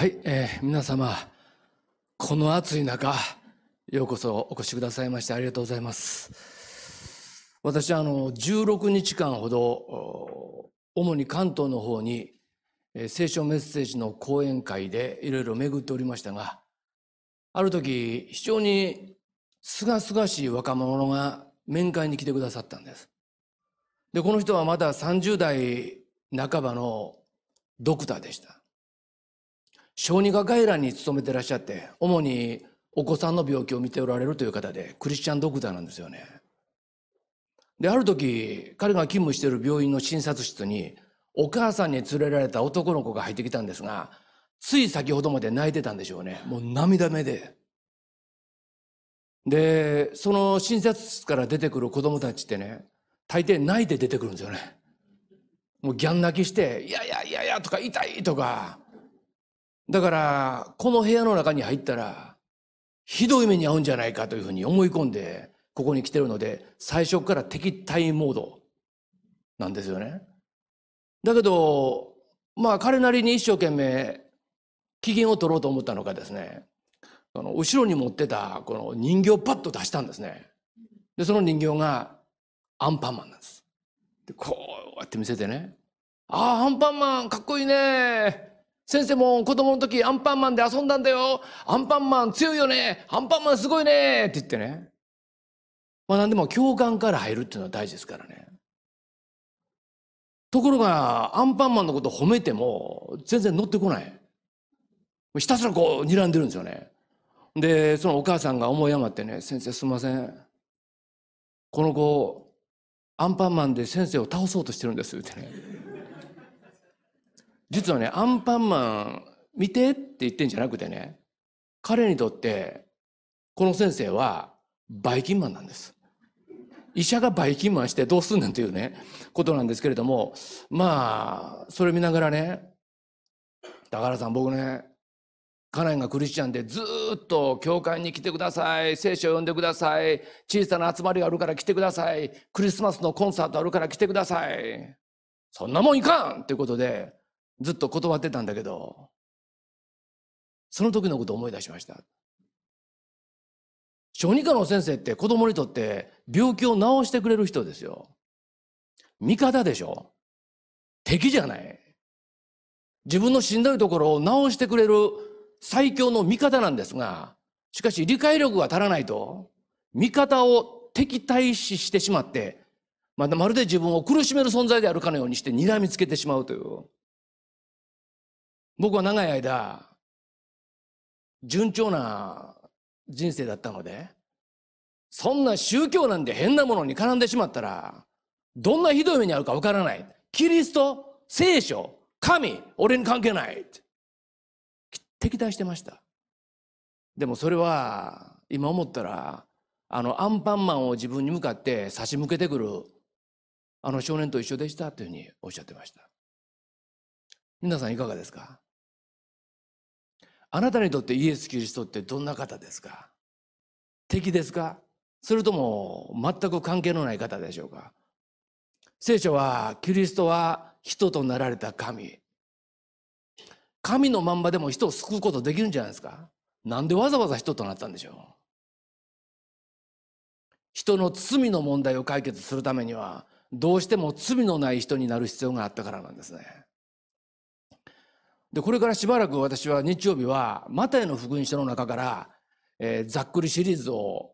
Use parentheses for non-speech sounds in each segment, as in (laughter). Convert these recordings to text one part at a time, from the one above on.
はい、えー、皆様、この暑い中、ようこそお越しくださいましてありがとうございます。私はあの、16日間ほど、主に関東の方に、えー、聖書メッセージの講演会でいろいろ巡っておりましたが、ある時、非常にすがすがしい若者が面会に来てくださったんです。で、この人はまだ30代半ばのドクターでした。小児科外来に勤めてらっしゃって、主にお子さんの病気を見ておられるという方で、クリスチャンドクターなんですよね。で、ある時、彼が勤務している病院の診察室に、お母さんに連れられた男の子が入ってきたんですが、つい先ほどまで泣いてたんでしょうね。もう涙目で。で、その診察室から出てくる子供たちってね、大抵泣いて出てくるんですよね。もうギャン泣きして、いやいやいやいやとか、痛いとか、だから、この部屋の中に入ったら、ひどい目に遭うんじゃないかというふうに思い込んで、ここに来てるので、最初から敵対モードなんですよね。だけど、まあ彼なりに一生懸命機嫌を取ろうと思ったのかですね、あの後ろに持ってたこの人形をパッと出したんですね。で、その人形がアンパンマンなんです。で、こうやって見せてね、ああ、アンパンマンかっこいいね先生も子供の時アンパンマンで遊んだんだよ。アンパンマン強いよね。アンパンマンすごいね。って言ってね。まあ何でも共感から入るっていうのは大事ですからね。ところが、アンパンマンのこと褒めても全然乗ってこない。ひたすらこう睨んでるんですよね。で、そのお母さんが思い余ってね、先生すいません。この子、アンパンマンで先生を倒そうとしてるんですってね。実はね、アンパンマン見てって言ってんじゃなくてね、彼にとって、この先生は、バイキンマンなんです。医者がバイキンマンしてどうすんねんというね、ことなんですけれども、まあ、それ見ながらね、高原さん、僕ね、家内がクリスチャンでずっと教会に来てください。聖書を読んでください。小さな集まりがあるから来てください。クリスマスのコンサートあるから来てください。そんなもんいかんということで、ずっと断ってたんだけど、その時のことを思い出しました。小児科の先生って子供にとって病気を治してくれる人ですよ。味方でしょ敵じゃない。自分のしんどいところを治してくれる最強の味方なんですが、しかし理解力が足らないと、味方を敵対視してしまって、まるで自分を苦しめる存在であるかのようにして睨みつけてしまうという。僕は長い間、順調な人生だったので、そんな宗教なんて変なものに絡んでしまったら、どんなひどい目に遭うかわからない。キリスト、聖書、神、俺に関係ない。敵対してました。でもそれは、今思ったら、あの、アンパンマンを自分に向かって差し向けてくる、あの少年と一緒でしたというふうにおっしゃってました。皆さんいかがですかあなたにとってイエス・キリストってどんな方ですか敵ですかそれとも全く関係のない方でしょうか聖書はキリストは人となられた神神のまんまでも人を救うことできるんじゃないですかなんでわざわざ人となったんでしょう人の罪の問題を解決するためにはどうしても罪のない人になる必要があったからなんですね。で、これからしばらく私は日曜日は、マタイの福音書の中から、えー、ざっくりシリーズを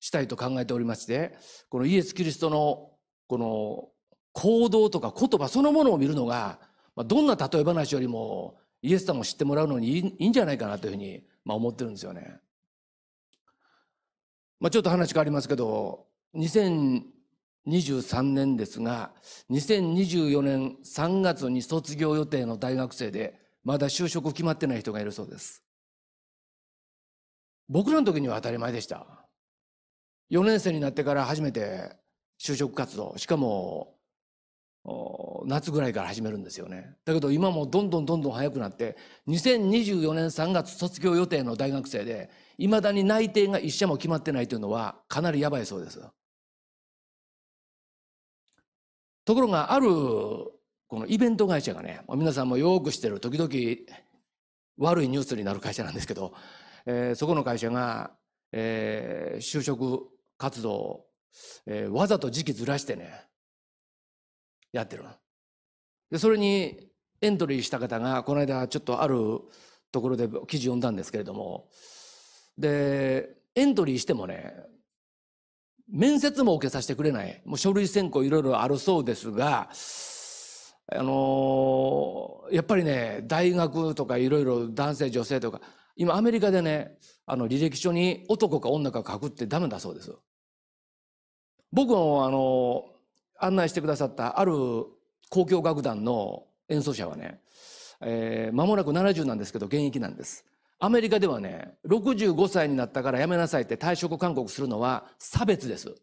したいと考えておりまして、このイエス・キリストの、この行動とか言葉そのものを見るのが、まあ、どんな例え話よりも、イエス様を知ってもらうのにいいんじゃないかなというふうに、まあ、思ってるんですよね。まあ、ちょっと話変わりますけど、2023年ですが、2024年3月に卒業予定の大学生で、まだ就職決まってない人がいるそうです。僕らの時には当たり前でした。4年生になってから初めて就職活動、しかも夏ぐらいから始めるんですよね。だけど今もどんどんどんどん早くなって、2024年3月卒業予定の大学生で、いまだに内定が一社も決まってないというのはかなりやばいそうです。ところがあるこのイベント会社がね、皆さんもよく知ってる、時々悪いニュースになる会社なんですけど、えー、そこの会社が、えー、就職活動を、えー、わざと時期ずらしてね、やってるで、それにエントリーした方が、この間ちょっとあるところで記事読んだんですけれども、で、エントリーしてもね、面接も受けさせてくれない。もう書類選考いろいろあるそうですが、あのー、やっぱりね大学とかいろいろ男性女性とか今アメリカでねあの履歴書に男か女か書くってダメだそうです僕もあのー、案内してくださったある交響楽団の演奏者はねま、えー、もなく70なんですけど現役なんですアメリカではね65歳になったからやめなさいって退職勧告するのは差別です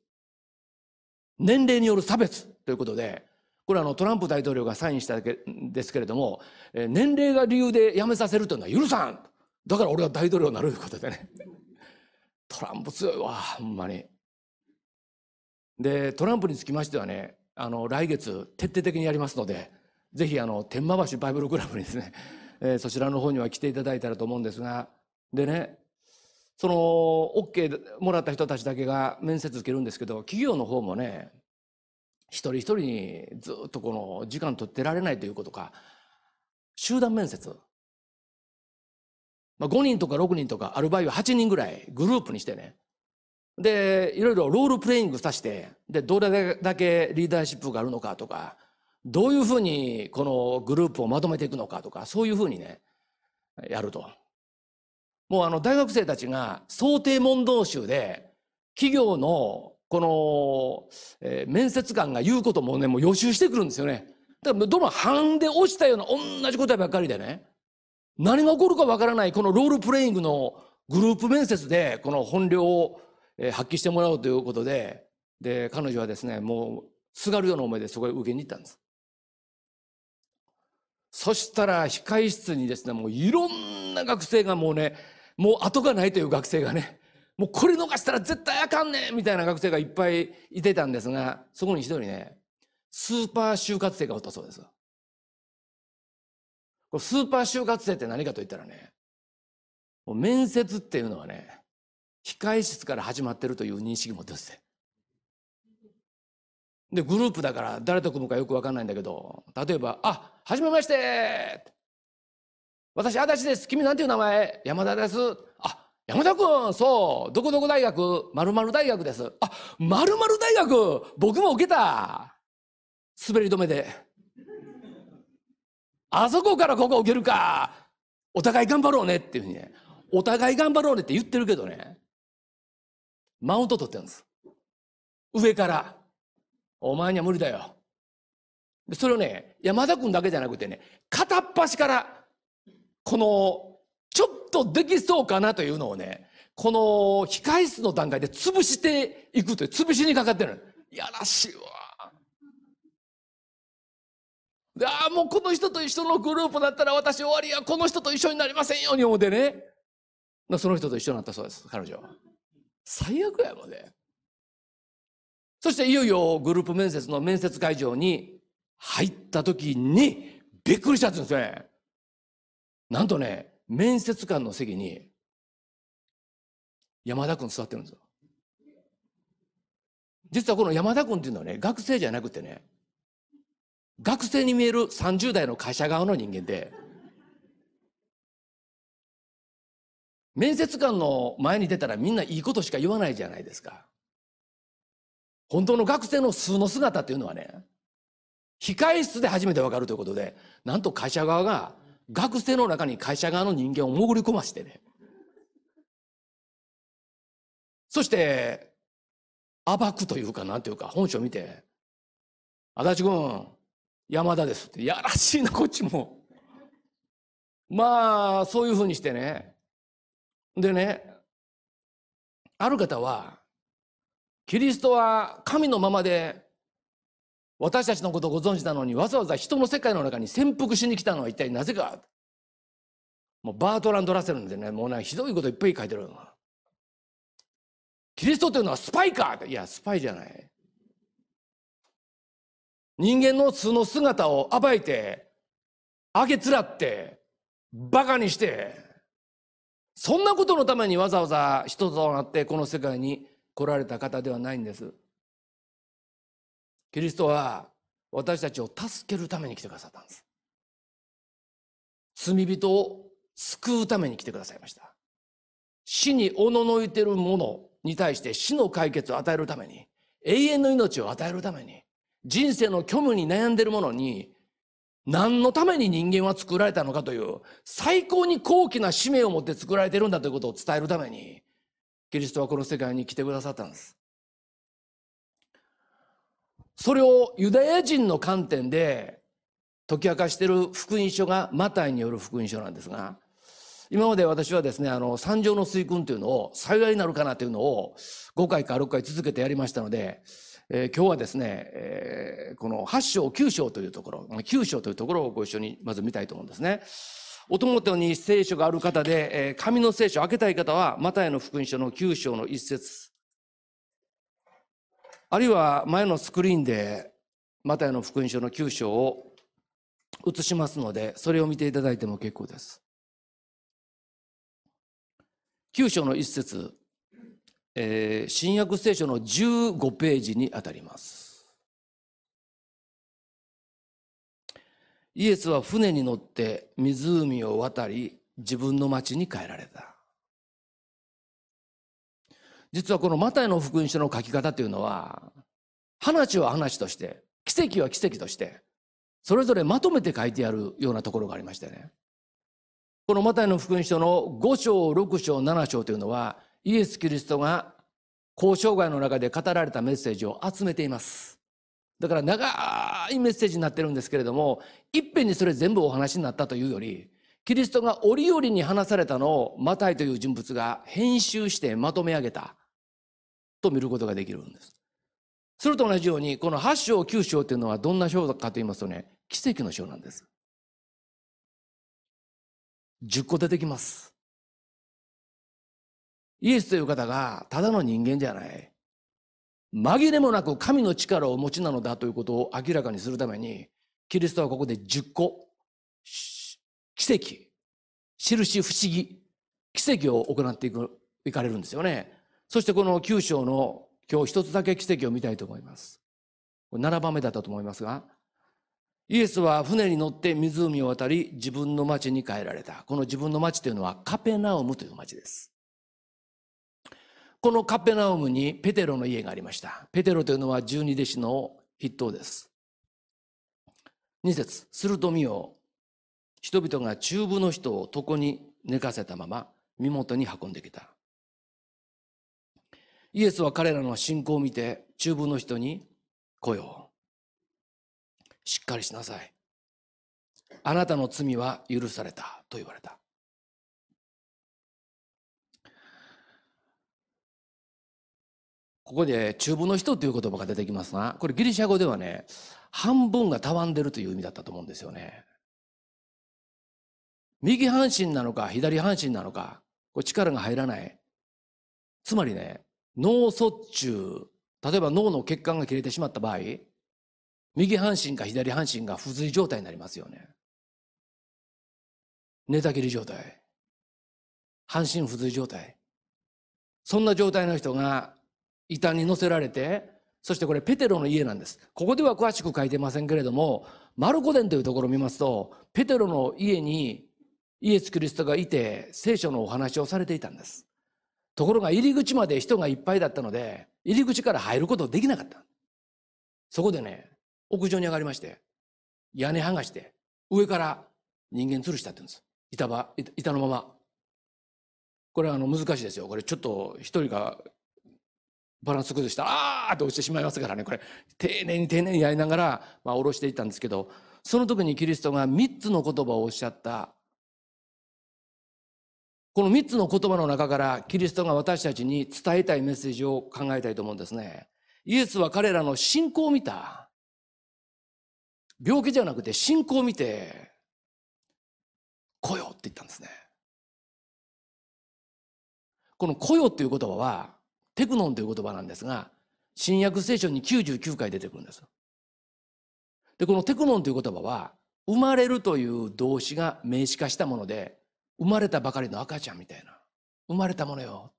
年齢による差別ということでこれはあのトランプ大統領がサインしただけですけれども、え年齢が理由で辞めさせるというのは許さんだから俺は大統領になるということでね (laughs) トランプ強いわほんまに。でトランプにつきましてはねあの来月徹底的にやりますのでぜひあの天満橋バイブルクラブにですね、(laughs) えー、そちらの方には来ていただいたらと思うんですがでねその OK もらった人たちだけが面接受けるんですけど企業の方もね一人一人にずっとこの時間取ってられないということか、集団面接。まあ、5人とか6人とかアルバイは8人ぐらいグループにしてね。で、いろいろロールプレイングさして、で、どれだけリーダーシップがあるのかとか、どういうふうにこのグループをまとめていくのかとか、そういうふうにね、やると。もうあの大学生たちが想定問答集で企業のこの、えー、面接官が言うこともねもう予習してくるんですよねだからどの半で落ちたような同じ答えばっかりでね何が起こるかわからないこのロールプレイングのグループ面接でこの本領を発揮してもらおうということでで彼女はですねもうすがるような思いでそこへ受けに行ったんですそしたら控室にですねもういろんな学生がもうねもう後がないという学生がねもうこれ逃したら絶対あかんねんみたいな学生がいっぱいいてたんですが、そこに一人ね、スーパー就活生がおったそうです。これスーパー就活生って何かと言ったらね、もう面接っていうのはね、控え室から始まってるという認識も出て。で、グループだから誰と組むかよくわかんないんだけど、例えば、あ、はじめまして私、足立です。君なんていう名前山田です。あ、山田君、そう、どこどこ大学、まるまる大学です。あ、まるまる大学、僕も受けた。滑り止めで。あそこからここ受けるか。お互い頑張ろうねっていうふうにね。お互い頑張ろうねって言ってるけどね。マウント取ってるんです。上から。お前には無理だよ。それをね、山田君だけじゃなくてね、片っ端から、このっとできそうかなというのをね、この控室の段階で潰していくという、潰しにかかってる。いやらしいわ。で、ああ、もうこの人と一緒のグループだったら私終わりや、この人と一緒になりませんように思ってね。その人と一緒になったそうです、彼女は。最悪やもんね。そしていよいよグループ面接の面接会場に入った時にびっくりしたんですね。なんとね、面接官の席に、山田君座ってるんですよ。実はこの山田君っていうのはね、学生じゃなくてね、学生に見える30代の会社側の人間で、面接官の前に出たらみんないいことしか言わないじゃないですか。本当の学生の素の姿っていうのはね、控え室で初めてわかるということで、なんと会社側が学生の中に会社側の人間を潜り込ましてね。そして、暴くというか、なんていうか、本書を見て、足立君、山田ですって、やらしいな、こっちも。まあ、そういうふうにしてね。でね、ある方は、キリストは神のままで私たちのことをご存知なのにわざわざ人の世界の中に潜伏しに来たのは一体なぜかもうバートランド・ラセルんでねもうねひどいこといっぱい書いてるキリストというのはスパイかいやスパイじゃない人間の素の姿を暴いてあげつらってバカにしてそんなことのためにわざわざ人となってこの世界に来られた方ではないんです。キリストは私たちを助けるために来てくださったんです。罪人を救うために来てくださいました。死におののいてる者に対して死の解決を与えるために、永遠の命を与えるために、人生の虚無に悩んでる者に、何のために人間は作られたのかという、最高に高貴な使命を持って作られてるんだということを伝えるために、キリストはこの世界に来てくださったんです。それをユダヤ人の観点で解き明かしている福音書がマタイによる福音書なんですが、今まで私はですね、あの、三条の水訓というのを幸いになるかなというのを5回か6回続けてやりましたので、えー、今日はですね、えー、この8章、9章というところ、9章というところをご一緒にまず見たいと思うんですね。お手元に聖書がある方で、えー、紙の聖書を開けたい方は、マタイの福音書の9章の一節あるいは前のスクリーンでマタイの福音書の9章を映しますので、それを見ていただいても結構です。9章の一節、えー、新約聖書の15ページにあたります。イエスは船に乗って湖を渡り自分の町に帰られた。実はこのマタイの福音書の書き方というのは話は話として奇跡は奇跡としてそれぞれまとめて書いてあるようなところがありましてねこのマタイの福音書の5章6章7章というのはイエス・キリストが交渉外の中で語られたメッセージを集めていますだから長いメッセージになってるんですけれどもいっぺんにそれ全部お話になったというよりキリストが折々に話されたのをマタイという人物が編集してまとめ上げたと見ることができるんです。それと同じように、この8章、9章というのはどんな章かと言いますとね、奇跡の章なんです。10個出てきます。イエスという方がただの人間じゃない。紛れもなく神の力をお持ちなのだということを明らかにするために、キリストはここで10個、奇跡、印不思議、奇跡を行っていく、いかれるんですよね。そしてこの九章の今日一つだけ奇跡を見たいと思います。7番目だったと思いますが、イエスは船に乗って湖を渡り自分の町に帰られた。この自分の町というのはカペナウムという町です。このカペナウムにペテロの家がありました。ペテロというのは十二弟子の筆頭です。二節すると見よ人々が中部の人を床に寝かせたまま身元に運んできた。イエスは彼らの信仰を見て、中部の人に、来よう。しっかりしなさい。あなたの罪は許されたと言われた。ここで中部の人という言葉が出てきますが、これギリシャ語ではね、半分がたわんでるという意味だったと思うんですよね。右半身なのか左半身なのか、これ力が入らない。つまりね、脳卒中例えば脳の血管が切れてしまった場合右半身か左半身が不随状態になりますよね寝たきり状態半身不随状態そんな状態の人が遺体に乗せられてそしてこれペテロの家なんですここでは詳しく書いてませんけれどもマルコ伝というところを見ますとペテロの家にイエス・キリストがいて聖書のお話をされていたんですところが入り口まで人がいっぱいだったので、入り口から入ることできなかった。そこでね、屋上に上がりまして、屋根剥がして、上から人間吊るしたって言うんです。板場、板のまま。これはあの難しいですよ。これちょっと一人がバランス崩したら、あーって落ちてしまいますからね、これ、丁寧に丁寧にやりながら、まあ、下ろしていったんですけど、その時にキリストが3つの言葉をおっしゃったこの3つの言葉の中からキリストが私たちに伝えたいメッセージを考えたいと思うんですね。イエスは彼らの信仰を見た。病気じゃなくて信仰を見て、来よって言ったんですね。この来よっていう言葉は、テクノンという言葉なんですが、新約聖書に99回出てくるんです。で、このテクノンという言葉は、生まれるという動詞が名詞化したもので、生まれたばかりの赤ちゃんみたいな。生まれたものよ。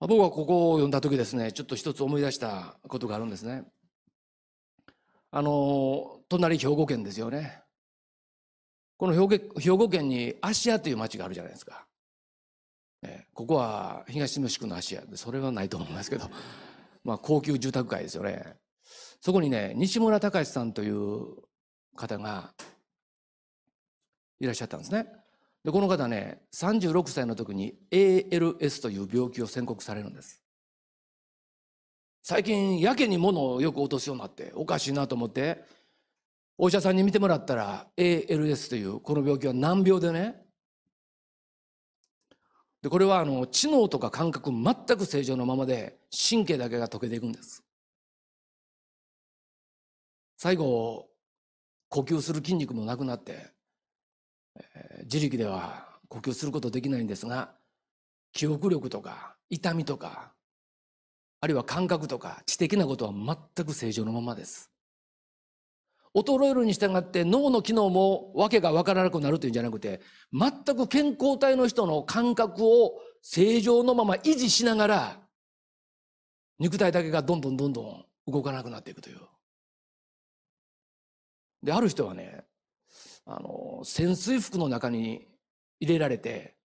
僕はここを読んだ時ですね、ちょっと一つ思い出したことがあるんですね。あの、隣兵庫県ですよね。この兵庫県に芦屋という町があるじゃないですか。えここは東住吉区の芦屋で、それはないと思いますけど、まあ高級住宅街ですよね。そこにね、西村隆さんという方がいらっしゃったんですね。でこの方ね36歳の時に ALS という病気を宣告されるんです。最近やけに物をよく落とすようになっておかしいなと思ってお医者さんに診てもらったら ALS というこの病気は難病でねでこれはあの知能とか感覚全く正常のままで神経だけが溶けていくんです最後呼吸する筋肉もなくなって、えー、自力では呼吸することできないんですが記憶力とか痛みとかあるいは感覚とか知的なことは全く正常のままです衰えるに従って脳の機能も訳が分からなくなるというんじゃなくて全く健康体の人の感覚を正常のまま維持しながら肉体だけがどんどんどんどん動かなくなっていくというで、ある人はね、あの、潜水服の中に入れられて、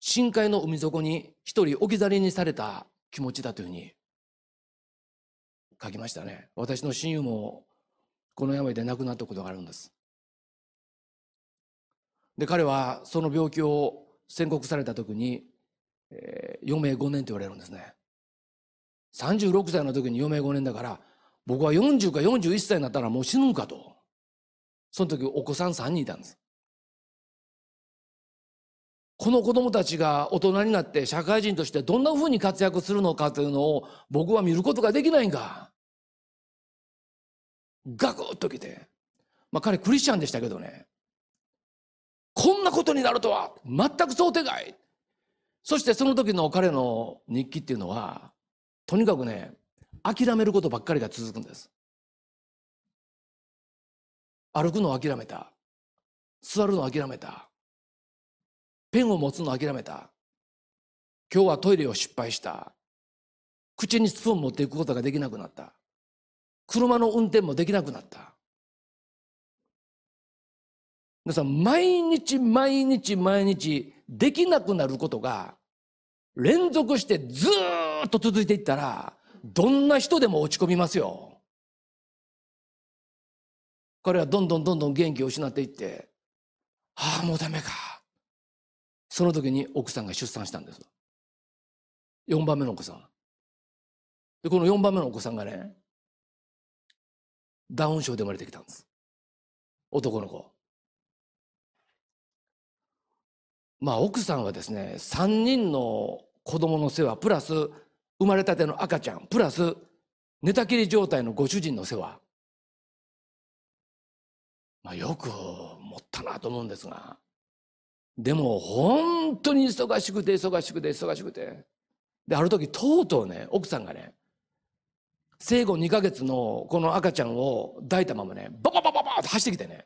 深海の海底に一人置き去りにされた気持ちだというふうに書きましたね。私の親友もこの病で亡くなったことがあるんです。で、彼はその病気を宣告された時に、えー、余命5年と言われるんですね。36歳の時に余命5年だから、僕は40か41歳になったらもう死ぬんかと。その時お子さん3人いたんです。この子供たちが大人になって社会人としてどんな風に活躍するのかというのを僕は見ることができないんか。ガクッときて。まあ彼クリスチャンでしたけどね。こんなことになるとは全く想定外。そしてその時の彼の日記っていうのは、とにかくね、諦めることばっかりが続くんです。歩くのを諦めた。座るのを諦めた。ペンを持つのを諦めた。今日はトイレを失敗した。口にスプーン持っていくことができなくなった。車の運転もできなくなった。皆さん、毎日毎日毎日できなくなることが連続してずっと続いていったら、どんな人でも落ち込みますよ。彼はどんどんどんどん元気を失っていってああもうダメかその時に奥さんが出産したんです4番目のお子さんでこの4番目のお子さんがねダウン症で生まれてきたんです男の子まあ奥さんはですね3人の子供の世話プラス生まれたての赤ちゃんプラス寝たきり状態のご主人の世話まあ、よく持ったなと思うんですが、でも本当に忙しくて忙しくて忙しくて。で、ある時とうとうね、奥さんがね、生後2ヶ月のこの赤ちゃんを抱いたままね、バババババーって走ってきてね。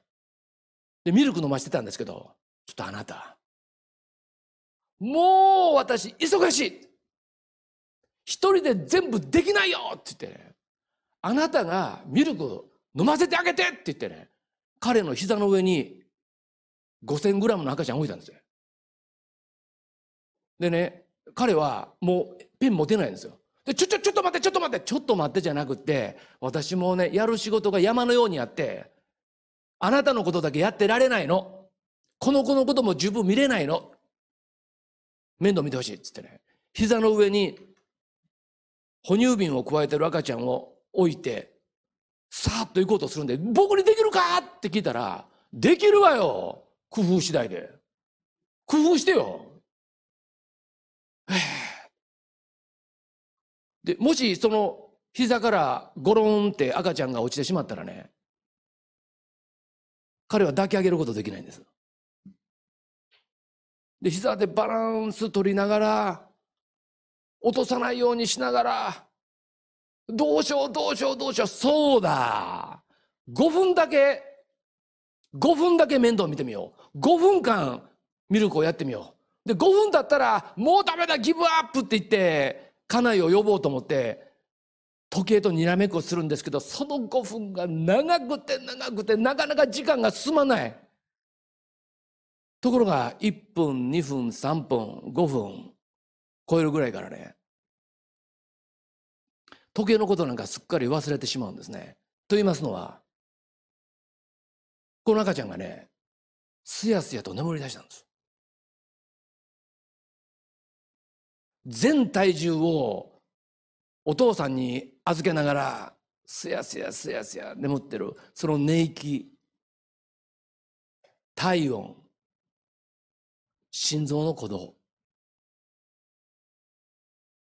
で、ミルク飲ましてたんですけど、ちょっとあなた、もう私忙しい一人で全部できないよって言ってね、あなたがミルク飲ませてあげてって言ってね、彼の膝の上に5000グラムの赤ちゃん置いたんですよ。でね、彼はもうペン持てないんですよ。で、ちょ、ちょ、ちょっと待って、ちょっと待って、ちょっと待ってじゃなくて、私もね、やる仕事が山のようにあって、あなたのことだけやってられないの。この子のことも十分見れないの。面倒見てほしいっつってね、膝の上に哺乳瓶を加えてる赤ちゃんを置いて、さーっと行こうとするんで、僕にできるかって聞いたら、できるわよ工夫次第で。工夫してよ。で、もしその膝からゴロンって赤ちゃんが落ちてしまったらね、彼は抱き上げることできないんです。で、膝でバランス取りながら、落とさないようにしながら、どうしようどうしようどうしよう。そうだ。5分だけ、5分だけ面倒見てみよう。5分間ミルクをやってみよう。で、5分だったら、もうダメだ、ギブアップって言って、家内を呼ぼうと思って、時計とにらめっこするんですけど、その5分が長くて長くて、なかなか時間が進まない。ところが、1分、2分、3分、5分、超えるぐらいからね、時計のことなんかすっかり忘れてしまうんですね。と言いますのはこの赤ちゃんがねすやすやと眠りだしたんです。全体重をお父さんに預けながらすやすやすやすや眠ってるその寝息体温心臓の鼓動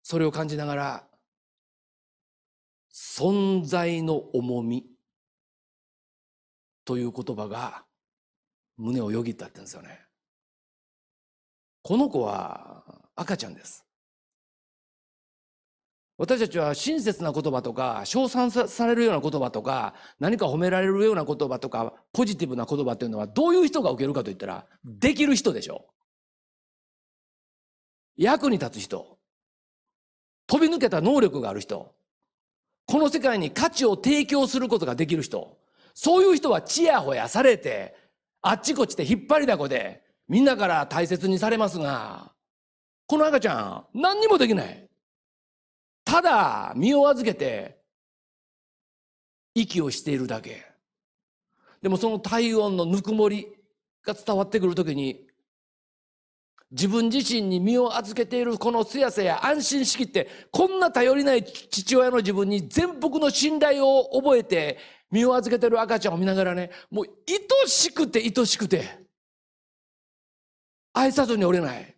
それを感じながら存在の重みという言葉が胸をよぎったって言うんですよね。この子は赤ちゃんです。私たちは親切な言葉とか称賛されるような言葉とか何か褒められるような言葉とかポジティブな言葉というのはどういう人が受けるかといったらできる人でしょ役に立つ人飛び抜けた能力がある人この世界に価値を提供することができる人。そういう人はちやほやされて、あっちこっちで引っ張りだこで、みんなから大切にされますが、この赤ちゃん、何にもできない。ただ、身を預けて、息をしているだけ。でもその体温のぬくもりが伝わってくるときに、自分自身に身を預けているこの強さや安心しきってこんな頼りない父親の自分に全幅の信頼を覚えて身を預けてる赤ちゃんを見ながらねもう愛しくて愛しくて愛さずに折れない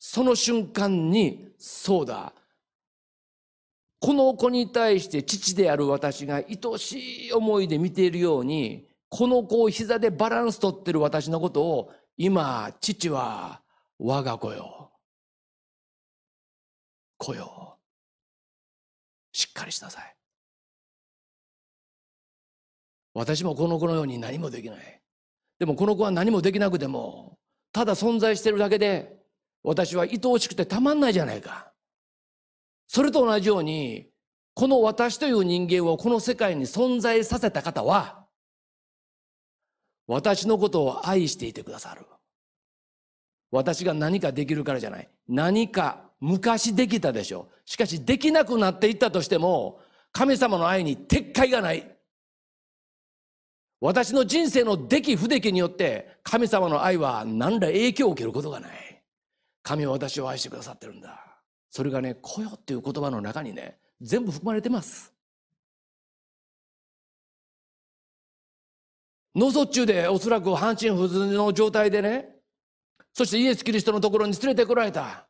その瞬間にそうだこの子に対して父である私が愛しい思いで見ているようにこの子を膝でバランス取ってる私のことを今、父は我が子よ。子よ。しっかりしなさい。私もこの子のように何もできない。でもこの子は何もできなくても、ただ存在してるだけで、私は愛おしくてたまんないじゃないか。それと同じように、この私という人間をこの世界に存在させた方は、私のことを愛していてくださる。私が何かできるからじゃない。何か昔できたでしょう。しかしできなくなっていったとしても、神様の愛に撤回がない。私の人生の出来不出来によって神様の愛は何ら影響を受けることがない。神は私を愛してくださってるんだ。それがね、雇よっていう言葉の中にね、全部含まれてます。脳卒中でおそらく半身不随の状態でね、そしてイエス・キリストのところに連れてこられた。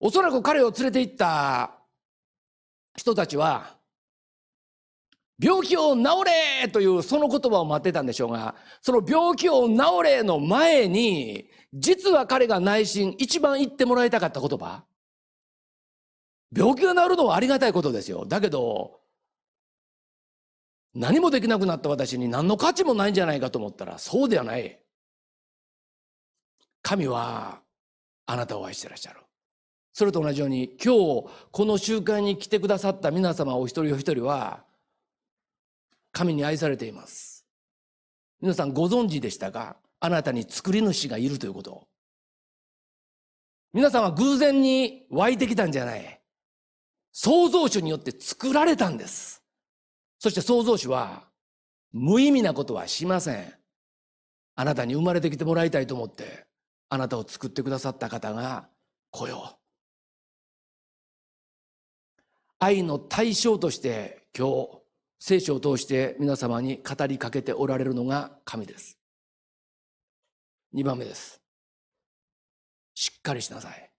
おそらく彼を連れて行った人たちは、病気を治れというその言葉を待ってたんでしょうが、その病気を治れの前に、実は彼が内心一番言ってもらいたかった言葉。病気が治るのはありがたいことですよ。だけど、何もできなくなった私に何の価値もないんじゃないかと思ったらそうではない。神はあなたを愛してらっしゃる。それと同じように今日この集会に来てくださった皆様お一人お一人は神に愛されています。皆さんご存知でしたかあなたに作り主がいるということ。皆さんは偶然に湧いてきたんじゃない。創造主によって作られたんです。そして創造主は無意味なことはしません。あなたに生まれてきてもらいたいと思ってあなたを作ってくださった方が来よう。愛の対象として今日聖書を通して皆様に語りかけておられるのが神です。2番目です。しっかりしなさい。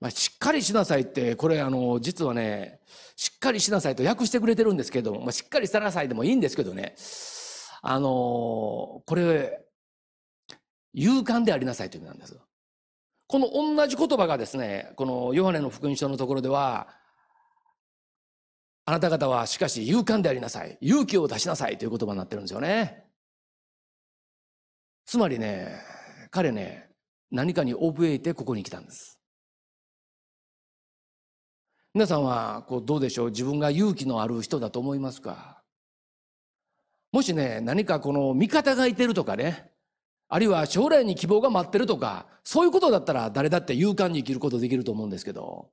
まあ、しっかりしなさいって、これあの、実はね、しっかりしなさいと訳してくれてるんですけども、まあ、しっかりしなさいでもいいんですけどね、あのこれ、勇敢でありなさいという意味なんです。この同じ言葉がですね、このヨハネの福音書のところでは、あなた方はしかし勇敢でありなさい。勇気を出しなさいという言葉になってるんですよね。つまりね、彼ね、何かに怯えてここに来たんです。皆さんはこうどうでしょう自分が勇気のある人だと思いますかもしね何かこの味方がいてるとかねあるいは将来に希望が待ってるとかそういうことだったら誰だって勇敢に生きることできると思うんですけど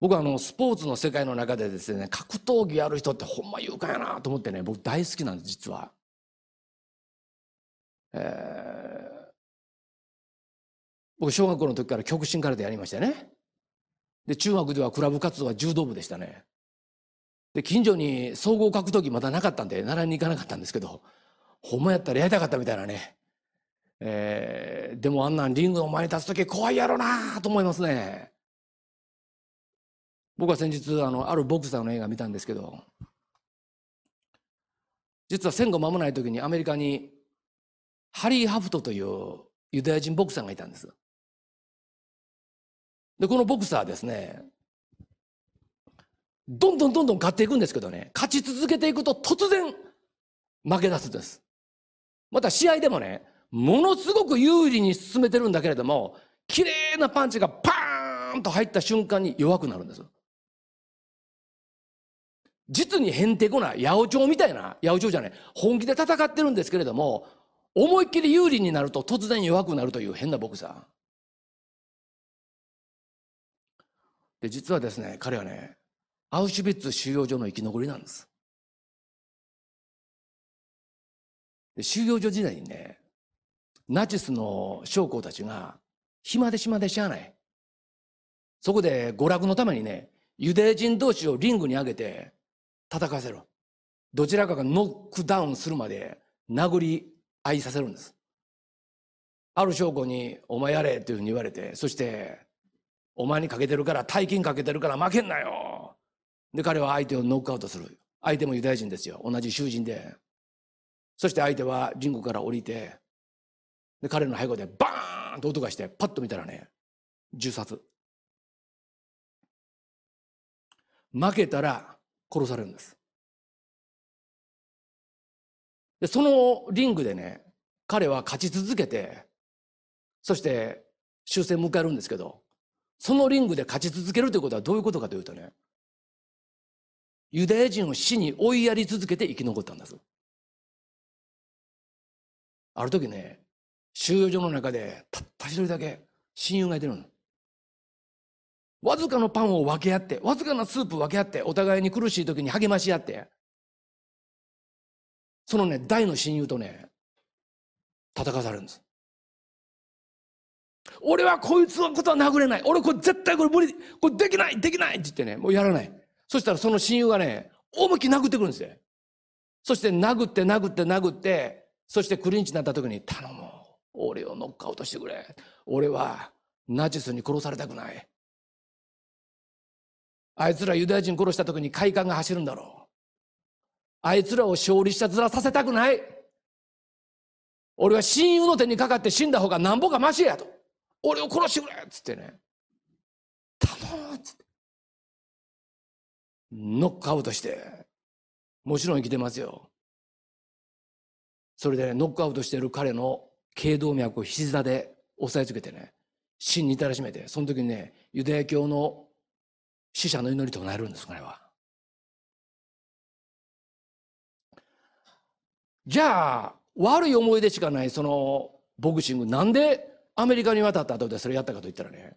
僕はあのスポーツの世界の中でですね格闘技やる人ってほんま勇敢やなと思ってね僕大好きなんです実は。えー、僕小学校の時から極真空手やりましたね。で中学ではクラブ活動は柔道部でしたねで近所に総合格闘技まだなかったんで習いに行かなかったんですけどほんまやったらやりたかったみたいなね、えー、でもあんなんリングの前に立つ時怖いやろなと思いますね僕は先日あのあるボクサーの映画見たんですけど実は戦後間もない時にアメリカにハリー・ハプトというユダヤ人ボクサーがいたんですで、このボクサーですね、どんどんどんどん勝っていくんですけどね、勝ち続けていくと突然負け出すんです。また試合でもね、ものすごく有利に進めてるんだけれども、綺麗なパンチがパーンと入った瞬間に弱くなるんです。実にへんてこな、八百長みたいな、八百長じゃない、本気で戦ってるんですけれども、思いっきり有利になると突然弱くなるという変なボクサー。で、実はですね、彼はね、アウシュビッツ収容所の生き残りなんです。で収容所時代にね、ナチスの将校たちが、暇で暇でしゃあない。そこで娯楽のためにね、ユダヤ人同士をリングに上げて戦わせろ。どちらかがノックダウンするまで殴り合いさせるんです。ある将校に、お前やれというふうに言われて、そしてお前にかけてるから、大金かけてるから負けんなよ。で、彼は相手をノックアウトする。相手もユダヤ人ですよ。同じ囚人で。そして相手は人グから降りて、で、彼の背後でバーンと音がして、パッと見たらね、銃殺。負けたら殺されるんです。で、そのリングでね、彼は勝ち続けて、そして終戦迎えるんですけど、そのリングで勝ち続けるということはどういうことかというとね、ユダヤ人を死に追いやり続けて生き残ったんです。ある時ね、収容所の中でたった一人だけ親友がいてるの。わずかのパンを分け合って、わずかなスープ分け合って、お互いに苦しい時に励まし合って、そのね、大の親友とね、戦わされるんです。俺はこいつのことは殴れない。俺これ絶対これ無理。これできないできないって言ってね、もうやらない。そしたらその親友がね、思いっきり殴ってくるんですよ。そして殴って殴って殴って、そしてクリンチになった時に、頼む。俺をノックアウトしてくれ。俺はナチスに殺されたくない。あいつらユダヤ人殺した時に快感が走るんだろう。あいつらを勝利したずらさせたくない。俺は親友の手にかかって死んだ方がなんぼかましやと。俺を殺してくれっつってね、頼むっつって。ノックアウトして、もちろん生きてますよ。それで、ね、ノックアウトしてる彼の頸動脈を膝で押さえつけてね、死に至らしめて、その時にね、ユダヤ教の死者の祈りとなるんです、彼は。じゃあ、悪い思い出しかない、その、ボクシング、なんでアメリカに渡った後でそれやったかと言ったらね、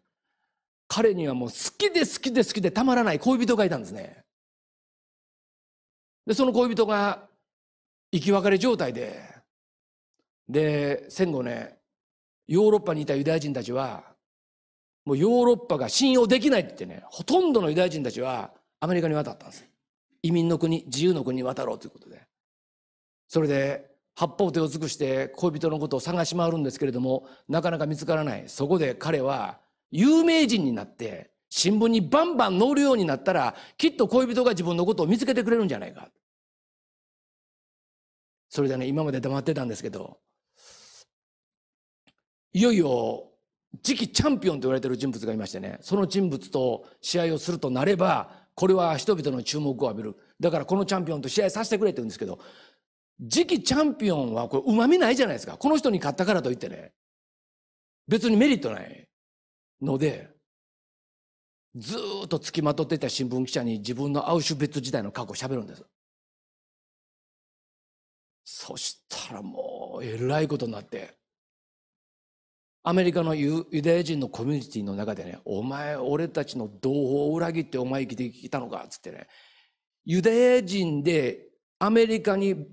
彼にはもう好きで好きで好きでたまらない恋人がいたんですね。で、その恋人が生き別れ状態で、で、戦後ね、ヨーロッパにいたユダヤ人たちは、もうヨーロッパが信用できないって言ってね、ほとんどのユダヤ人たちはアメリカに渡ったんです。移民の国、自由の国に渡ろうということで。それで、八方手を尽くして恋人のことを探し回るんですけれどもなかなか見つからないそこで彼は有名人になって新聞にバンバン載るようになったらきっと恋人が自分のことを見つけてくれるんじゃないかそれでね今まで黙ってたんですけどいよいよ次期チャンピオンと言われてる人物がいましてねその人物と試合をするとなればこれは人々の注目を浴びるだからこのチャンピオンと試合させてくれって言うんですけど次期チャンピオンはこれ旨味ないじゃないですか。この人に勝ったからといってね。別にメリットないので、ずっとつきまとっていた新聞記者に自分のアウシュベッツ時代の過去を喋るんです。そしたらもうえらいことになって、アメリカのユダヤ人のコミュニティの中でね、お前、俺たちの同胞を裏切ってお前生きてきたのか、つってね、ユダヤ人でアメリカに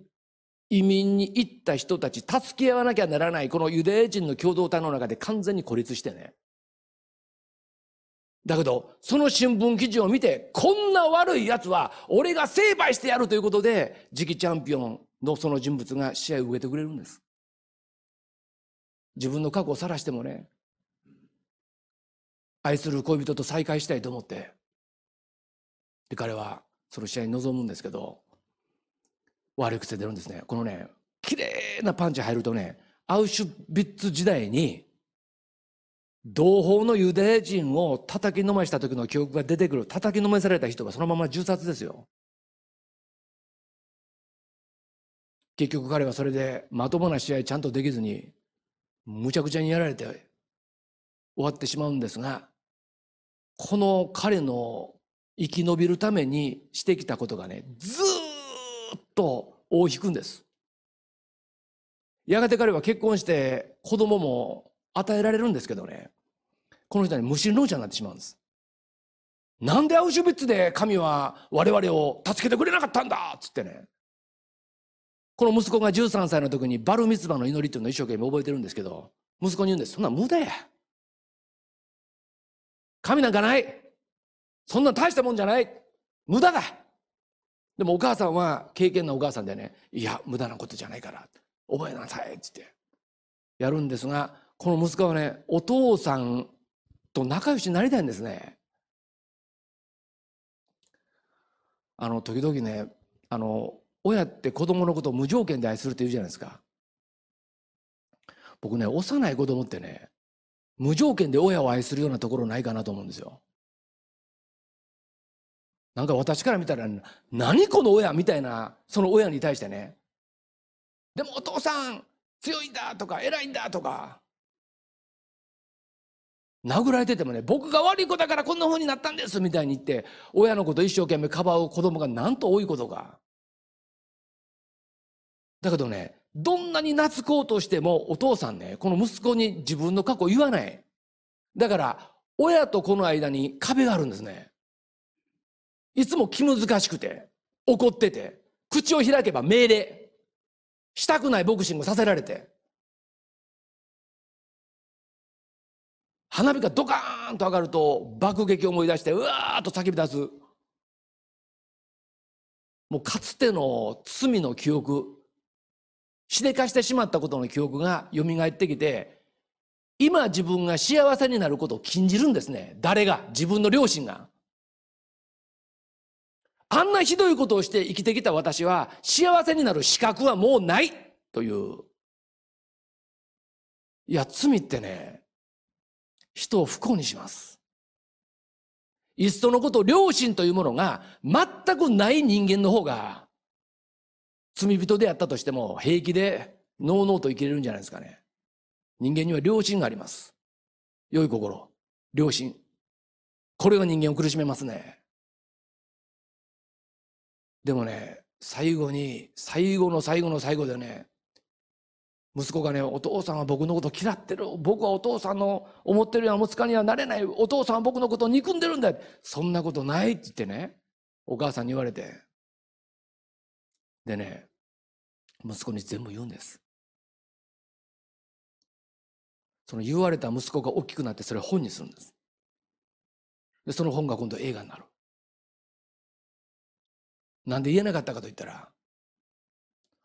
移民に行った人たち助け合わなきゃならないこのユダヤ人の共同体の中で完全に孤立してねだけどその新聞記事を見てこんな悪いやつは俺が成敗してやるということで次期チャンピオンのその人物が試合を植えてくれるんです自分の過去を晒してもね愛する恋人と再会したいと思ってで彼はその試合に臨むんですけど悪い癖出るんですね。このね、綺麗なパンチ入るとね、アウシュビッツ時代に、同胞のユダヤ人を叩きのめした時の記憶が出てくる。叩きのめされた人がそのまま銃殺ですよ。結局彼はそれでまともな試合ちゃんとできずに、むちゃくちゃにやられて終わってしまうんですが、この彼の生き延びるためにしてきたことがね、ずっと尾を引くんです。やがて彼は結婚して子供も与えられるんですけどね、この人に無心論者になってしまうんです。なんでアウシュビッツで神は我々を助けてくれなかったんだつってね。この息子が13歳の時にバルミツバの祈りっていうのを一生懸命覚えてるんですけど、息子に言うんです。そんな無駄や。神なんかない。そんな大したもんじゃない。無駄だ。でもお母さんは経験なお母さんでねいや無駄なことじゃないから覚えなさいっつってやるんですがこの息子はねお父さんと仲良しになりたいんですね。あの時々ねあの親って子供のことを無条件で愛するって言うじゃないですか。僕ね幼い子供ってね無条件で親を愛するようなところないかなと思うんですよ。なんか私から見たら、何この親みたいな、その親に対してね。でもお父さん、強いんだとか、偉いんだとか。殴られててもね、僕が悪い子だからこんな風になったんですみたいに言って、親のこと一生懸命かばう子供がなんと多いことか。だけどね、どんなに懐こうとしてもお父さんね、この息子に自分の過去言わない。だから、親と子の間に壁があるんですね。いつも気難しくて、怒ってて、口を開けば命令。したくないボクシングさせられて。花火がドカーンと上がると爆撃を思い出して、うわーっと叫び出す。もうかつての罪の記憶、しでかしてしまったことの記憶が蘇ってきて、今自分が幸せになることを禁じるんですね。誰が自分の両親が。あんなひどいことをして生きてきた私は幸せになる資格はもうないという。いや、罪ってね、人を不幸にします。いっそのこと良心というものが全くない人間の方が罪人であったとしても平気でノーノーと生きれるんじゃないですかね。人間には良心があります。良い心、良心。これが人間を苦しめますね。でもね最後に最後の最後の最後でね息子がねお父さんは僕のこと嫌ってる僕はお父さんの思ってるようなおつかにはなれないお父さんは僕のことを憎んでるんだそんなことないって言ってねお母さんに言われてでね息子に全部言うんですその言われた息子が大きくなってそれを本にするんですでその本が今度映画になるなんで言えなかったかと言ったら、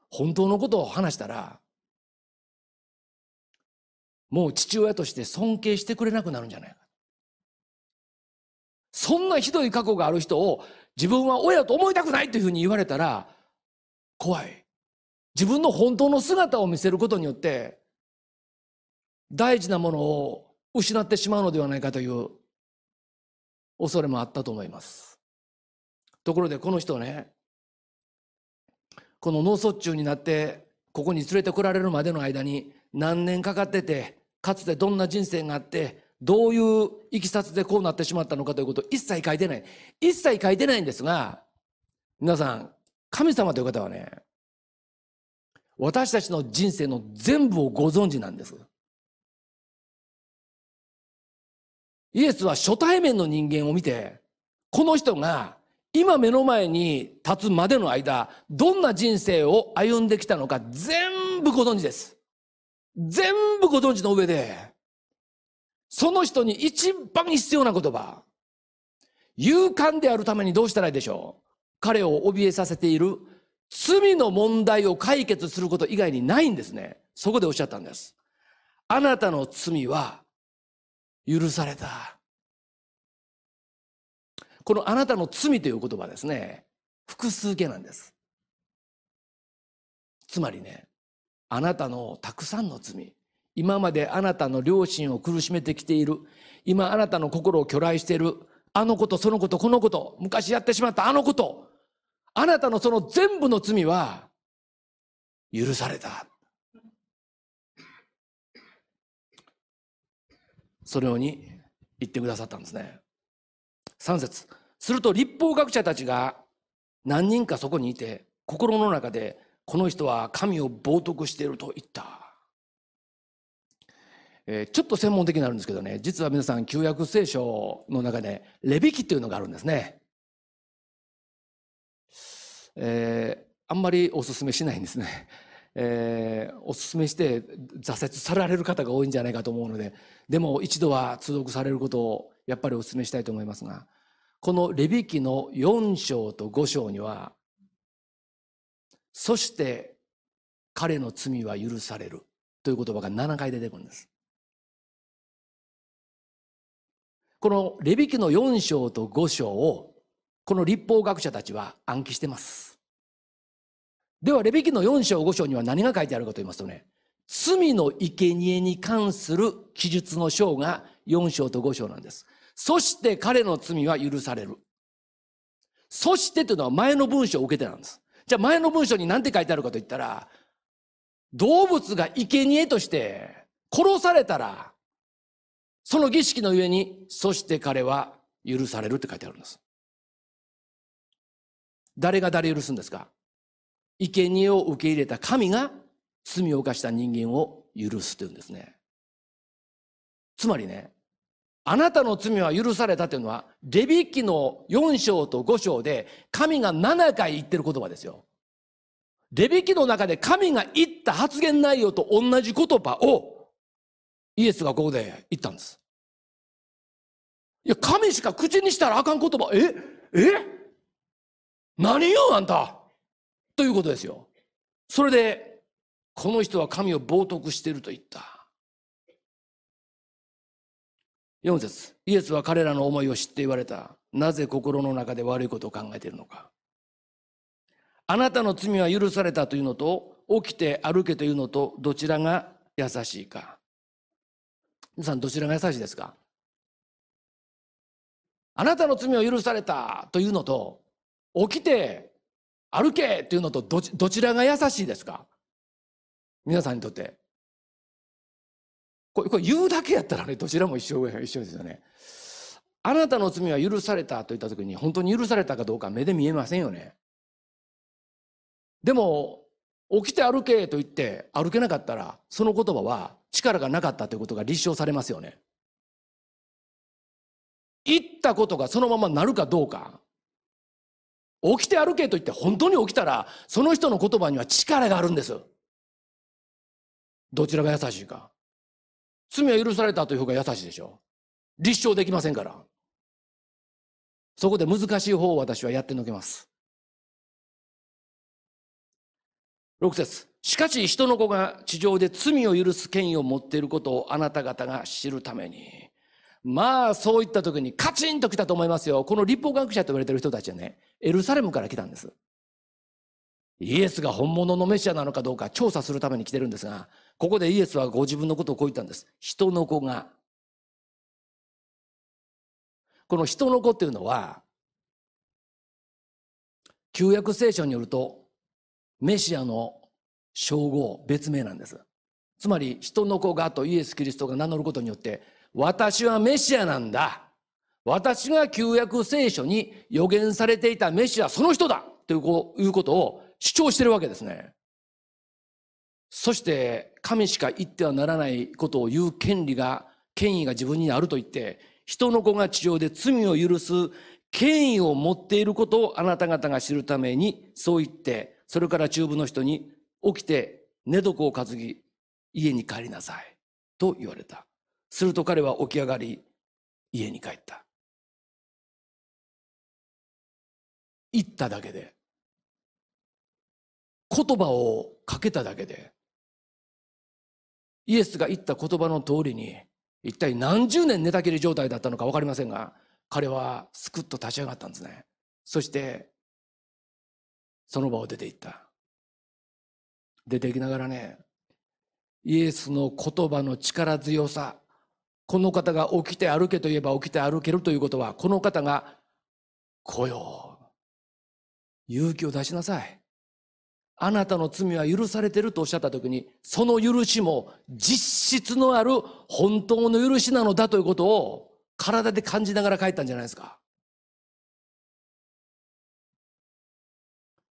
本当のことを話したら、もう父親として尊敬してくれなくなるんじゃないか。そんなひどい過去がある人を自分は親と思いたくないというふうに言われたら怖い。自分の本当の姿を見せることによって大事なものを失ってしまうのではないかという恐れもあったと思います。ところでこの人ねこの脳卒中になってここに連れてこられるまでの間に何年かかっててかつてどんな人生があってどういういきさつでこうなってしまったのかということを一切書いてない一切書いてないんですが皆さん神様という方はね私たちの人生の全部をご存知なんですイエスは初対面の人間を見てこの人が今目の前に立つまでの間、どんな人生を歩んできたのか全部ご存知です。全部ご存知の上で、その人に一番必要な言葉、勇敢であるためにどうしたらいいでしょう彼を怯えさせている罪の問題を解決すること以外にないんですね。そこでおっしゃったんです。あなたの罪は許された。このあなたの罪という言葉ですね、複数形なんです。つまりね、あなたのたくさんの罪、今まであなたの両親を苦しめてきている、今あなたの心を巨来している、あのこと、そのこと、このこと、昔やってしまったあのこと、あなたのその全部の罪は許された。そのように言ってくださったんですね。3節すると立法学者たちが何人かそこにいて心の中でこの人は神を冒涜していると言った、えー、ちょっと専門的になるんですけどね実は皆さん旧約聖書の中でレビキというのがあるんですね、えー、あんまりおすすめしないんですね、えー、おすすめして挫折される方が多いんじゃないかと思うのででも一度は通読されることをやっぱりお勧めしたいと思いますが、このレビ記の4章と5章には、そして彼の罪は許されるという言葉が7回出てくるんです。このレビ記の4章と5章を、この立法学者たちは暗記してます。では、レビ記の4章5章には何が書いてあるかと言いますとね、罪の生贄に関する記述の章が4章と5章なんです。そして彼の罪は許される。そしてというのは前の文章を受けてなんです。じゃあ前の文章に何て書いてあるかと言ったら、動物が生贄として殺されたら、その儀式の上に、そして彼は許されるって書いてあるんです。誰が誰許すんですか生贄を受け入れた神が罪を犯した人間を許すというんですね。つまりね、あなたの罪は許されたというのは、レビ記の4章と5章で、神が7回言ってる言葉ですよ。レビ記の中で神が言った発言内容と同じ言葉を、イエスがここで言ったんです。いや、神しか口にしたらあかん言葉、ええ何よ、あんたということですよ。それで、この人は神を冒涜してると言った。4節イエスは彼らの思いを知って言われた。なぜ心の中で悪いことを考えているのか。あなたの罪は許されたというのと、起きて歩けというのと、どちらが優しいか。皆さん、どちらが優しいですかあなたの罪を許されたというのと、起きて歩けというのとどちらが優しいですか皆さんにとって。これこれ言うだけやったらねどちらも一緒一緒ですよね。あなたの罪は許されたと言った時に本当に許されたかどうか目で見えませんよね。でも起きて歩けと言って歩けなかったらその言葉は力がなかったということが立証されますよね。言ったことがそのままなるかどうか起きて歩けと言って本当に起きたらその人の言葉には力があるんです。どちらが優しいか。罪は許されたという方が優しいでしょう。立証できませんから。そこで難しい方を私はやってのけます。6節しかし人の子が地上で罪を許す権威を持っていることをあなた方が知るために。まあそういった時にカチンと来たと思いますよ。この立法学者と言われてる人たちはね、エルサレムから来たんです。イエスが本物のメシアなのかどうか調査するために来てるんですが、ここでイエスはご自分のことをこう言ったんです。人の子が。この人の子っていうのは、旧約聖書によると、メシアの称号、別名なんです。つまり、人の子がとイエス・キリストが名乗ることによって、私はメシアなんだ。私が旧約聖書に予言されていたメシア、その人だということを主張してるわけですね。そして神しか言ってはならないことを言う権利が、権威が自分にあると言って、人の子が地上で罪を許す権威を持っていることをあなた方が知るために、そう言って、それから中部の人に起きて寝床を担ぎ、家に帰りなさい。と言われた。すると彼は起き上がり、家に帰った。言っただけで、言葉をかけただけで、イエスが言った言葉の通りに、一体何十年寝たきり状態だったのか分かりませんが、彼はすくっと立ち上がったんですね。そして、その場を出て行った。出て行きながらね、イエスの言葉の力強さ、この方が起きて歩けといえば起きて歩けるということは、この方が、来よう。勇気を出しなさい。あなたの罪は許されてるとおっしゃった時に、その許しも実質のある本当の許しなのだということを体で感じながら帰ったんじゃないですか。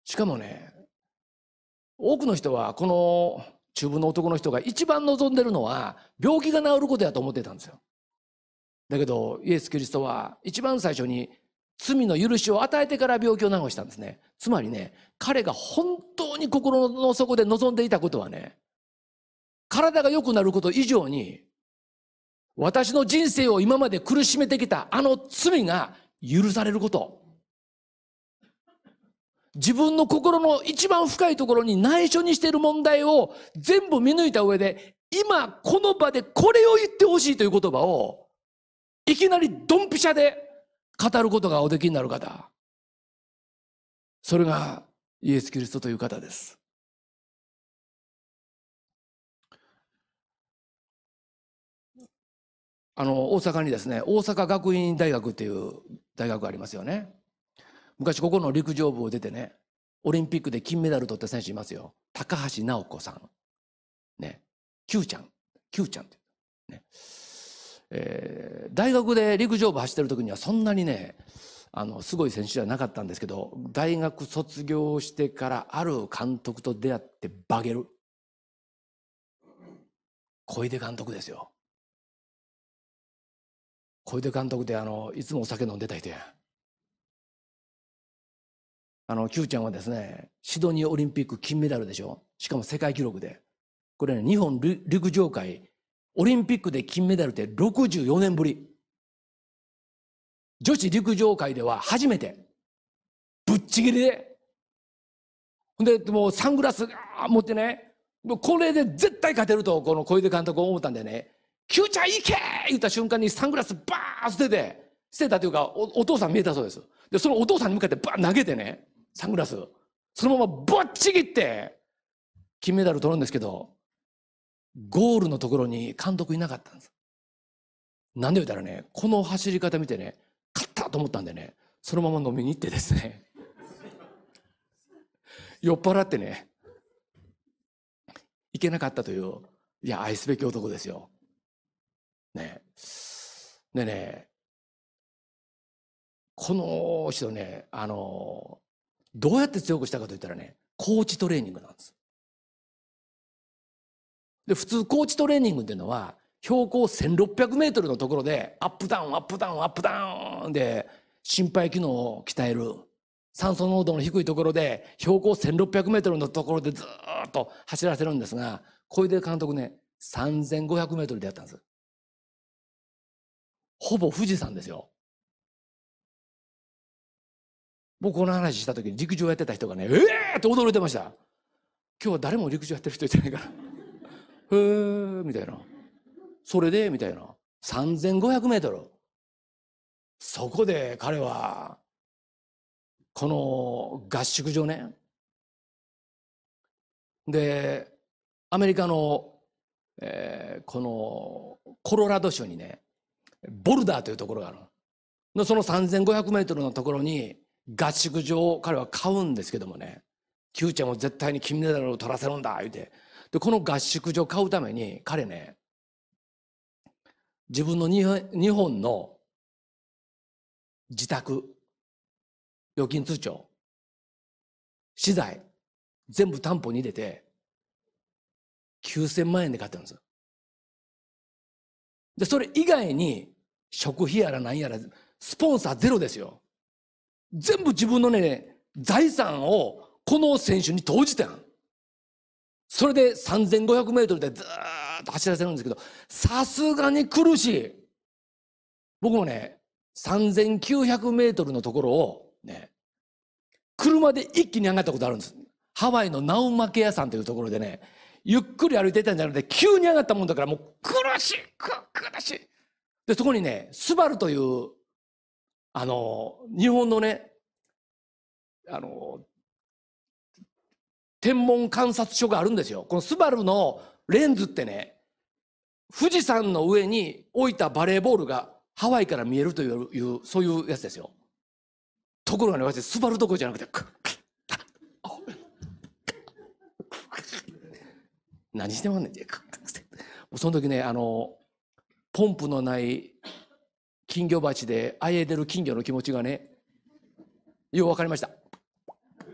しかもね、多くの人はこの中部の男の人が一番望んでるのは病気が治ることやと思ってたんですよ。だけどイエス・キリストは一番最初に罪の許しを与えてから病気を治したんですね。つまりね、彼が本当に心の底で望んでいたことはね、体が良くなること以上に、私の人生を今まで苦しめてきたあの罪が許されること。自分の心の一番深いところに内緒にしている問題を全部見抜いた上で、今この場でこれを言ってほしいという言葉を、いきなりドンピシャで語ることがおできになる方それがイエス・キリストという方ですあの大阪にですね大阪学院大学っていう大学がありますよね昔ここの陸上部を出てねオリンピックで金メダル取った選手いますよ高橋尚子さんね Q ちゃん Q ちゃんって、ね、えー、大学で陸上部走ってる時にはそんなにねあのすごい選手じゃなかったんですけど大学卒業してからある監督と出会ってバゲる小出監督ですよ小出監督であのいつもお酒飲んでた人やあの Q ちゃんはですねシドニーオリンピック金メダルでしょしかも世界記録でこれね日本陸上界オリンピックで金メダルって64年ぶり。女子陸上界では初めて。ぶっちぎりで。ほんで、もうサングラス持ってね、これで絶対勝てると、この小出監督思ったんでね、Q ちゃん行け言った瞬間にサングラスバーン捨てて、捨てたというかお、お父さん見えたそうです。で、そのお父さんに向かってバーン投げてね、サングラス。そのままぶっちぎって、金メダル取るんですけど、ゴールのところに監督いなかったんです。なんで言うたらね、この走り方見てね、勝ったと思ったんでね、そのまま飲みに行ってですね、(laughs) 酔っ払ってね、行けなかったという、いや、愛すべき男ですよ。ね。でね、この人ね、あの、どうやって強くしたかといったらね、コーチトレーニングなんです。で普通コーチトレーニングっていうのは標高1600メートルのところでアップダウンアップダウンアップダウンで心肺機能を鍛える酸素濃度の低いところで標高1600メートルのところでずっと走らせるんですが小出監督ね3500メートルでやったんですほぼ富士山ですよ僕この話した時に陸上やってた人がねええー、って驚いてました今日は誰も陸上やってる人いないからへえ、みたいな。それで、みたいな。3500メートル。そこで彼は、この合宿所ね。で、アメリカの、えー、このコロラド州にね、ボルダーというところがある。のその3500メートルのところに合宿場を彼は買うんですけどもね、キューちゃんも絶対に金メダルを取らせるんだ、言うて、でこの合宿所買うために彼ね自分の日本の自宅預金通帳資材全部担保に入れて9000万円で買ってるんですでそれ以外に食費やら何やらスポンサーゼロですよ全部自分のね財産をこの選手に投じてんそれで3500メートルでずっと走らせるんですけど、さすがに苦しい。僕もね、3900メートルのところを、ね、車で一気に上がったことあるんです。ハワイのナウマケ屋さんというところでね、ゆっくり歩いてたんじゃなくて、急に上がったもんだから、もう苦しい苦しいで、そこにね、スバルという、あの、日本のね、あの、天文観察所があるんですよ。このスバルのレンズってね、富士山の上に置いたバレーボールがハワイから見えるという、そういうやつですよ。ところがね、私、スバルどころじゃなくて、何してまんねんて。その時ね、あの、ポンプのない金魚鉢であえでる金魚の気持ちがね、よう分かりました。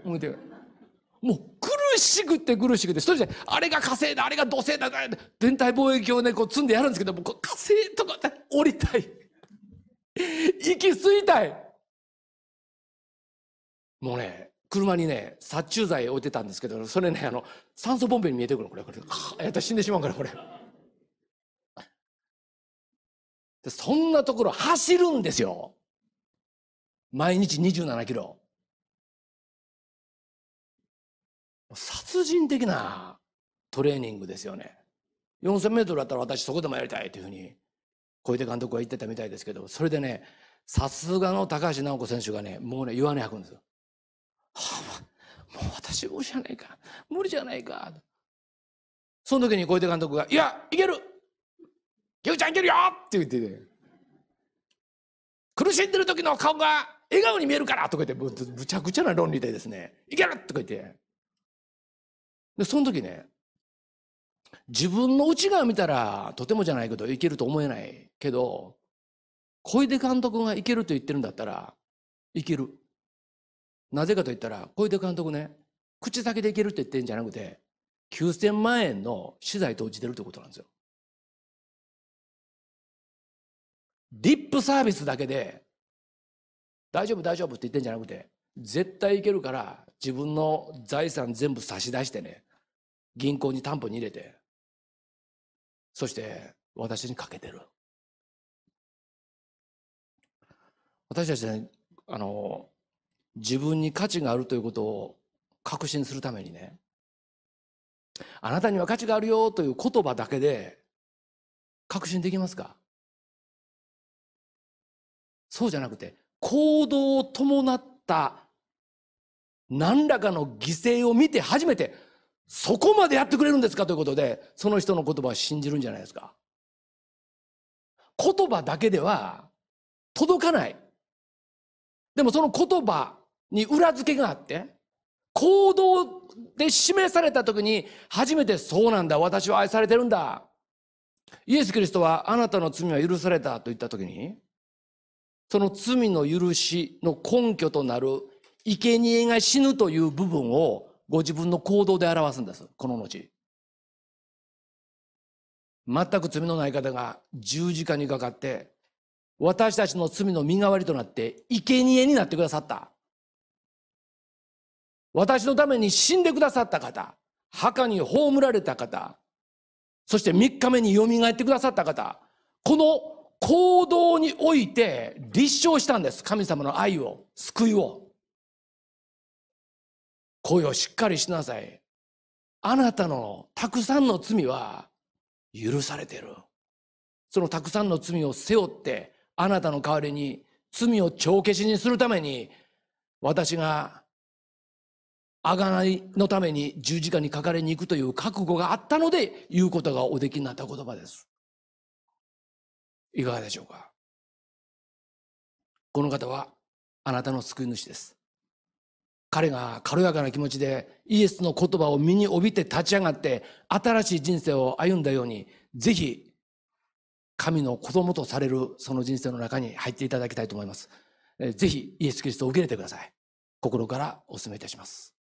もうしくて苦しくて、それで、あれが火星だ、あれが土星だ、天体貿易をね、こう積んでやるんですけども、う火星とか降りたい。(laughs) 息吸いたい。もうね、車にね、殺虫剤置いてたんですけど、それね、あの、酸素ボンベに見えてくるこれ、これ。やったら死んでしまうから、これ。そんなところ走るんですよ。毎日27キロ。殺人的なトレーニングですよね。4000メートルだったら私そこでもやりたいというふうに小出監督は言ってたみたいですけど、それでね、さすがの高橋尚子選手がね、もうね、言わね吐くんですよ。はあ、もう私無理じゃないか。無理じゃないか。その時に小出監督が、いや、いけるキュちゃんいけるよって言ってね、苦しんでる時の顔が笑顔に見えるからとか言って、むちゃくちゃな論理でですね、いけるとか言って、で、その時ね、自分の内側見たら、とてもじゃないけど、いけると思えないけど、小出監督がいけると言ってるんだったら、いける。なぜかと言ったら、小出監督ね、口先でいけるって言ってんじゃなくて、9000万円の資材投じてるってことなんですよ。リップサービスだけで、大丈夫大丈夫って言ってんじゃなくて、絶対いけるから自分の財産全部差し出してね、銀行に担保に入れて、そして私にかけてる。私たちね、あの、自分に価値があるということを確信するためにね、あなたには価値があるよという言葉だけで確信できますかそうじゃなくて、行動を伴った何らかの犠牲を見て初めてそこまでやってくれるんですかということで、その人の言葉を信じるんじゃないですか。言葉だけでは届かない。でもその言葉に裏付けがあって、行動で示された時に初めてそうなんだ。私は愛されてるんだ。イエス・キリストはあなたの罪は許されたと言った時に、その罪の許しの根拠となる生贄が死ぬという部分をご自分の行動で表すんです。この後。全く罪のない方が十字架にかかって私たちの罪の身代わりとなって生贄になってくださった私のために死んでくださった方墓に葬られた方そして3日目によみがえってくださった方この行動において立証したんです神様の愛を救いを声をしっかりしなさい。あなたのたくさんの罪は許されてる。そのたくさんの罪を背負って、あなたの代わりに罪を帳消しにするために、私が贖いのために十字架にかかりに行くという覚悟があったので言うことがおできになった言葉です。いかがでしょうかこの方はあなたの救い主です。彼が軽やかな気持ちでイエスの言葉を身に帯びて立ち上がって新しい人生を歩んだようにぜひ神の子供とされるその人生の中に入っていただきたいと思います。ぜひイエス・キリストを受け入れてください。心からお勧めいたします。